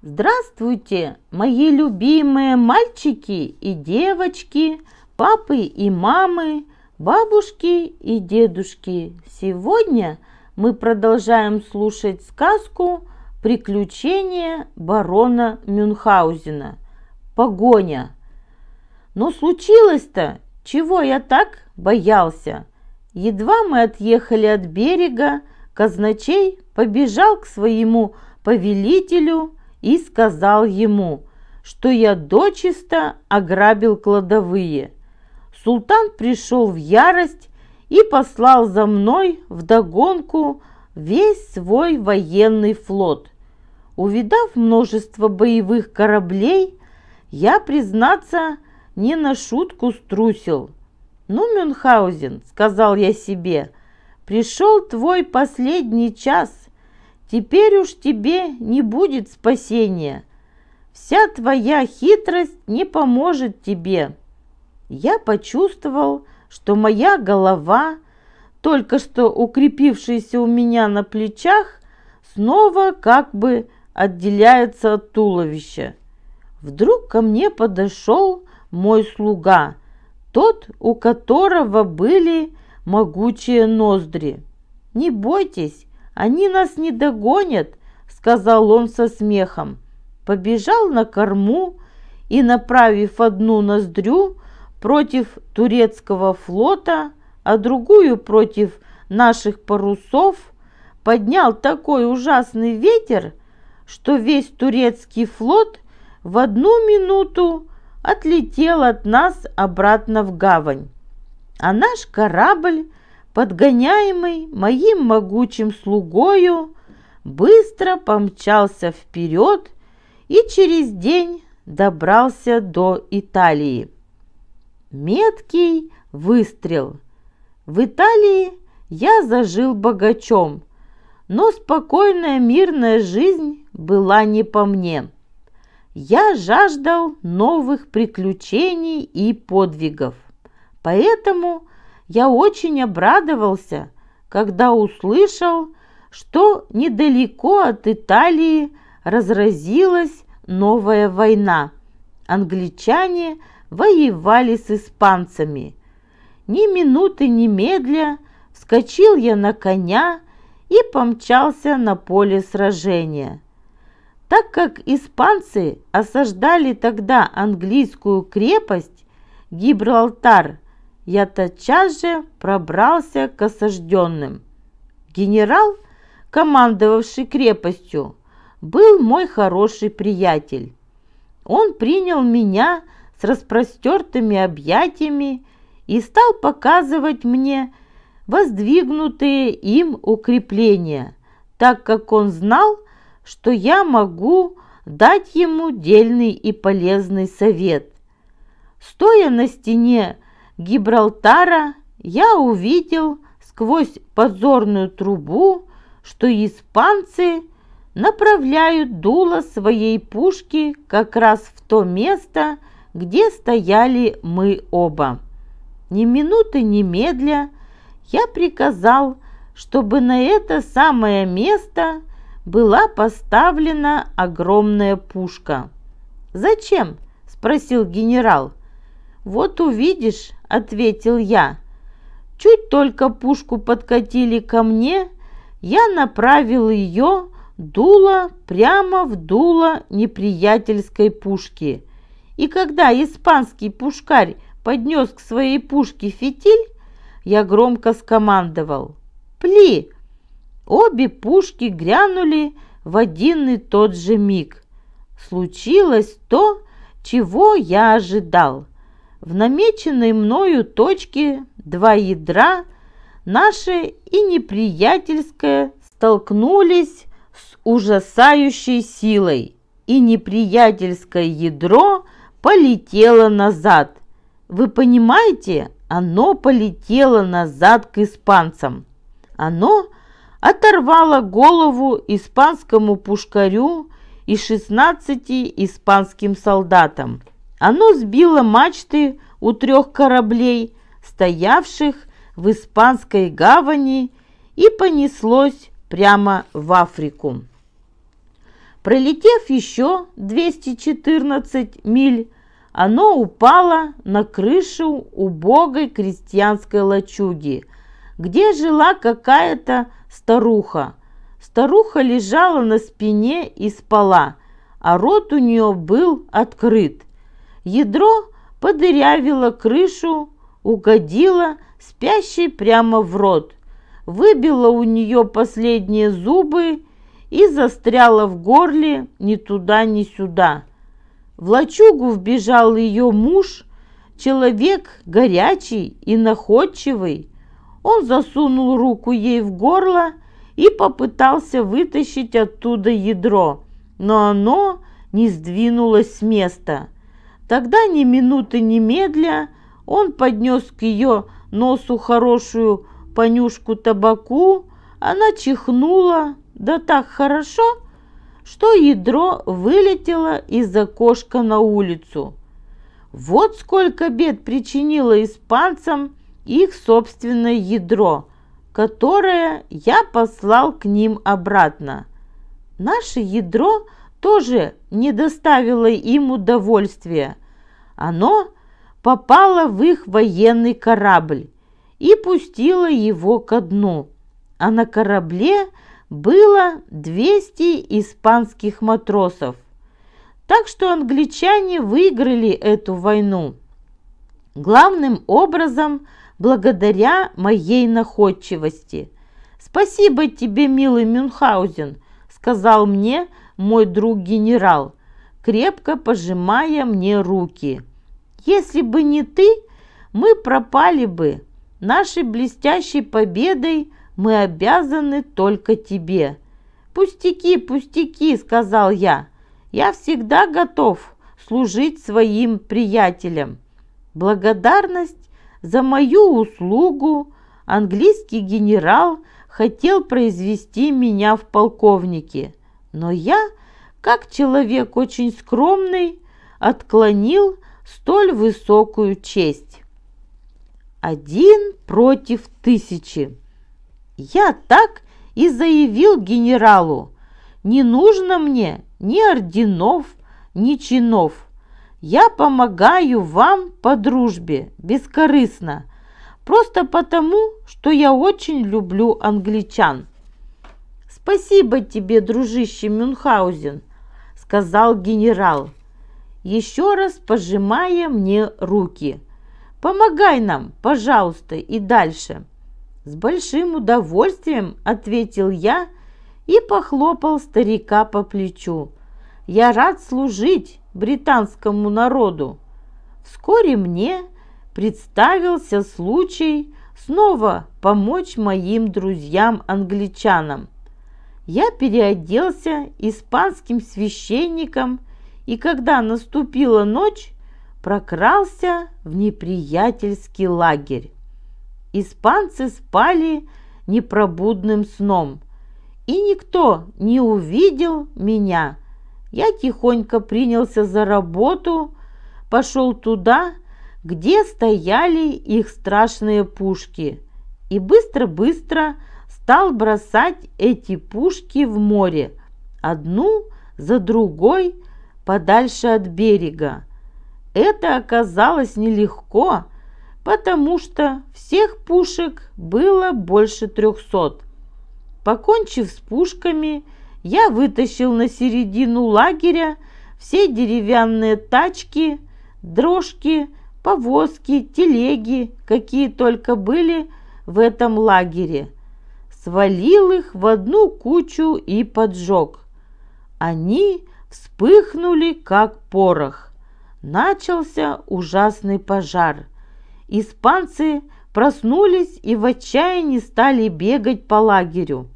Здравствуйте, мои любимые мальчики и девочки, папы и мамы, бабушки и дедушки. Сегодня мы продолжаем слушать сказку «Приключения барона Мюнхгаузена. Погоня». Но случилось-то, чего я так боялся. Едва мы отъехали от берега, казначей побежал к своему повелителю – и сказал ему, что я дочисто ограбил кладовые. Султан пришел в ярость и послал за мной в вдогонку весь свой военный флот. Увидав множество боевых кораблей, я, признаться, не на шутку струсил. «Ну, Мюнхаузен, сказал я себе, — «пришел твой последний час, Теперь уж тебе не будет спасения. Вся твоя хитрость не поможет тебе. Я почувствовал, что моя голова, только что укрепившаяся у меня на плечах, снова как бы отделяется от туловища. Вдруг ко мне подошел мой слуга, тот, у которого были могучие ноздри. «Не бойтесь, они нас не догонят, сказал он со смехом. Побежал на корму и, направив одну ноздрю против турецкого флота, а другую против наших парусов, поднял такой ужасный ветер, что весь турецкий флот в одну минуту отлетел от нас обратно в гавань. А наш корабль подгоняемый моим могучим слугою, быстро помчался вперед и через день добрался до Италии. Меткий выстрел. В Италии я зажил богачом, но спокойная мирная жизнь была не по мне. Я жаждал новых приключений и подвигов, поэтому я очень обрадовался, когда услышал, что недалеко от Италии разразилась новая война. Англичане воевали с испанцами. Ни минуты, ни медля вскочил я на коня и помчался на поле сражения. Так как испанцы осаждали тогда английскую крепость Гибралтар – я тотчас же пробрался к осажденным. Генерал, командовавший крепостью, был мой хороший приятель. Он принял меня с распростертыми объятиями и стал показывать мне воздвигнутые им укрепления, так как он знал, что я могу дать ему дельный и полезный совет. Стоя на стене Гибралтара я увидел сквозь позорную трубу, что испанцы направляют дуло своей пушки как раз в то место, где стояли мы оба. Ни минуты, ни медля я приказал, чтобы на это самое место была поставлена огромная пушка. «Зачем?» – спросил генерал. «Вот увидишь, – ответил я. Чуть только пушку подкатили ко мне, я направил ее дуло прямо в дуло неприятельской пушки. И когда испанский пушкарь поднес к своей пушке фитиль, я громко скомандовал «Пли!». Обе пушки грянули в один и тот же миг. Случилось то, чего я ожидал – в намеченной мною точке два ядра, наши и неприятельское, столкнулись с ужасающей силой, и неприятельское ядро полетело назад. Вы понимаете, оно полетело назад к испанцам. Оно оторвало голову испанскому пушкарю и 16 испанским солдатам. Оно сбило мачты у трех кораблей, стоявших в Испанской гавани, и понеслось прямо в Африку. Пролетев еще 214 миль, оно упало на крышу убогой крестьянской лачуги, где жила какая-то старуха. Старуха лежала на спине и спала, а рот у нее был открыт. Ядро подырявило крышу, угодило спящей прямо в рот, выбило у нее последние зубы и застряло в горле ни туда, ни сюда. В лачугу вбежал ее муж, человек горячий и находчивый. Он засунул руку ей в горло и попытался вытащить оттуда ядро, но оно не сдвинулось с места – Тогда ни минуты ни медля он поднес к ее носу хорошую понюшку табаку, она чихнула, да так хорошо, что ядро вылетело из окошка на улицу. Вот сколько бед причинило испанцам их собственное ядро, которое я послал к ним обратно. Наше ядро тоже не доставило им удовольствия. Оно попало в их военный корабль и пустило его ко дну, а на корабле было 200 испанских матросов. Так что англичане выиграли эту войну. Главным образом благодаря моей находчивости. «Спасибо тебе, милый Мюнхгаузен», — сказал мне мой друг генерал, крепко пожимая мне руки. «Если бы не ты, мы пропали бы. Нашей блестящей победой мы обязаны только тебе». «Пустяки, пустяки», — сказал я. «Я всегда готов служить своим приятелям». Благодарность за мою услугу английский генерал хотел произвести меня в полковнике но я, как человек очень скромный, отклонил столь высокую честь. Один против тысячи. Я так и заявил генералу, не нужно мне ни орденов, ни чинов. Я помогаю вам по дружбе, бескорыстно, просто потому, что я очень люблю англичан». «Спасибо тебе, дружище Мюнхгаузен», — сказал генерал, еще раз пожимая мне руки. «Помогай нам, пожалуйста, и дальше». С большим удовольствием ответил я и похлопал старика по плечу. «Я рад служить британскому народу». Вскоре мне представился случай снова помочь моим друзьям-англичанам – я переоделся испанским священником и, когда наступила ночь, прокрался в неприятельский лагерь. Испанцы спали непробудным сном, и никто не увидел меня. Я тихонько принялся за работу, пошел туда, где стояли их страшные пушки, и быстро-быстро стал бросать эти пушки в море, одну за другой, подальше от берега. Это оказалось нелегко, потому что всех пушек было больше трехсот. Покончив с пушками, я вытащил на середину лагеря все деревянные тачки, дрожки, повозки, телеги, какие только были в этом лагере – свалил их в одну кучу и поджег. Они вспыхнули, как порох. Начался ужасный пожар. Испанцы проснулись и в отчаянии стали бегать по лагерю.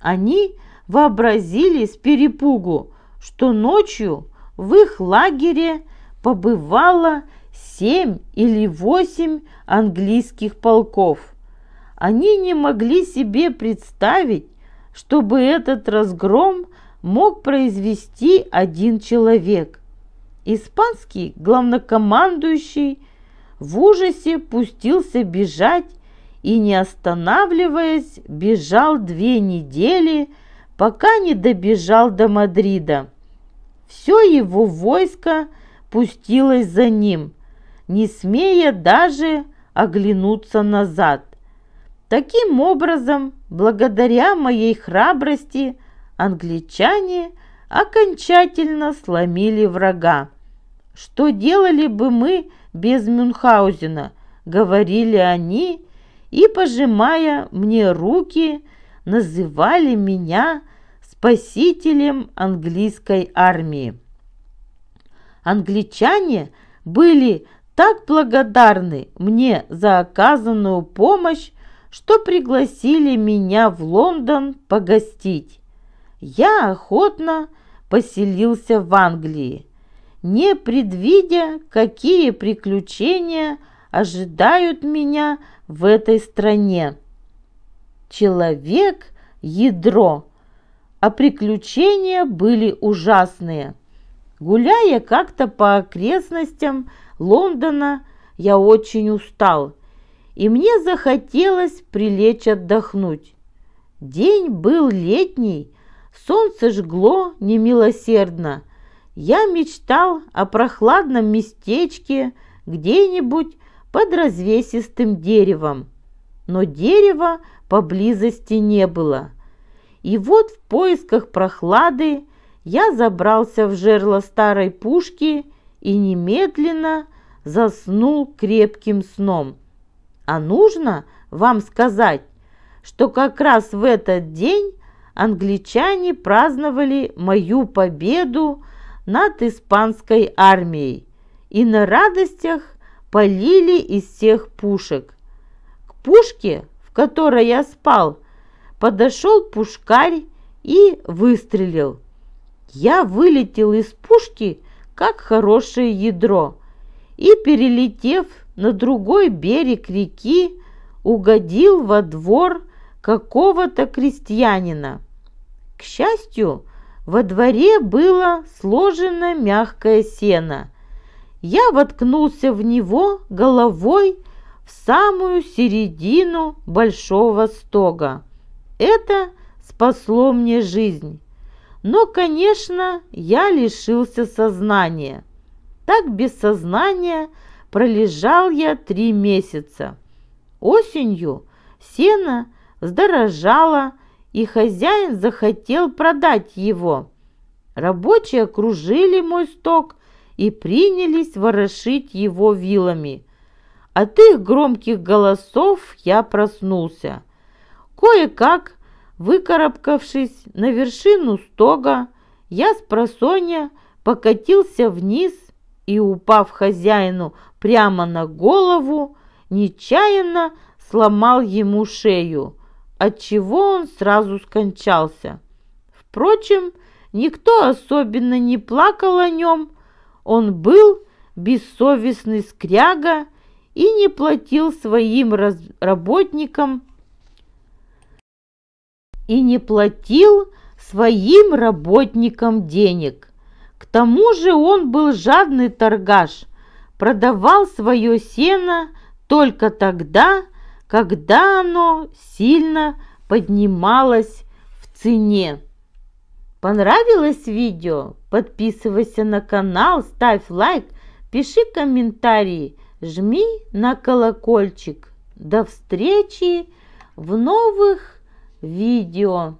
Они вообразили с перепугу, что ночью в их лагере побывало семь или восемь английских полков – они не могли себе представить, чтобы этот разгром мог произвести один человек. Испанский главнокомандующий в ужасе пустился бежать и, не останавливаясь, бежал две недели, пока не добежал до Мадрида. Все его войско пустилось за ним, не смея даже оглянуться назад. Таким образом, благодаря моей храбрости, англичане окончательно сломили врага. Что делали бы мы без Мюнхгаузена, говорили они, и, пожимая мне руки, называли меня спасителем английской армии. Англичане были так благодарны мне за оказанную помощь, что пригласили меня в Лондон погостить. Я охотно поселился в Англии, не предвидя, какие приключения ожидают меня в этой стране. Человек – ядро, а приключения были ужасные. Гуляя как-то по окрестностям Лондона, я очень устал – и мне захотелось прилечь отдохнуть. День был летний, солнце жгло немилосердно. Я мечтал о прохладном местечке где-нибудь под развесистым деревом. Но дерева поблизости не было. И вот в поисках прохлады я забрался в жерло старой пушки и немедленно заснул крепким сном. А нужно вам сказать, что как раз в этот день англичане праздновали мою победу над испанской армией и на радостях полили из всех пушек. К пушке, в которой я спал, подошел пушкарь и выстрелил. Я вылетел из пушки, как хорошее ядро, и, перелетев на другой берег реки угодил во двор какого-то крестьянина. К счастью, во дворе было сложено мягкое сено. Я воткнулся в него головой в самую середину большого стога. Это спасло мне жизнь. Но, конечно, я лишился сознания. Так без сознания – пролежал я три месяца. Осенью сено здорожало, и хозяин захотел продать его. Рабочие окружили мой сток и принялись ворошить его вилами. От их громких голосов я проснулся. Кое-как, выкарабкавшись на вершину стога, я с просонья покатился вниз и, упав хозяину прямо на голову, нечаянно сломал ему шею, отчего он сразу скончался. Впрочем, никто особенно не плакал о нем, он был бессовестный скряга и не платил своим работникам и не платил своим работникам денег. К тому же он был жадный торгаш – продавал свое сено только тогда, когда оно сильно поднималось в цене. Понравилось видео? Подписывайся на канал, ставь лайк, пиши комментарии, жми на колокольчик. До встречи в новых видео.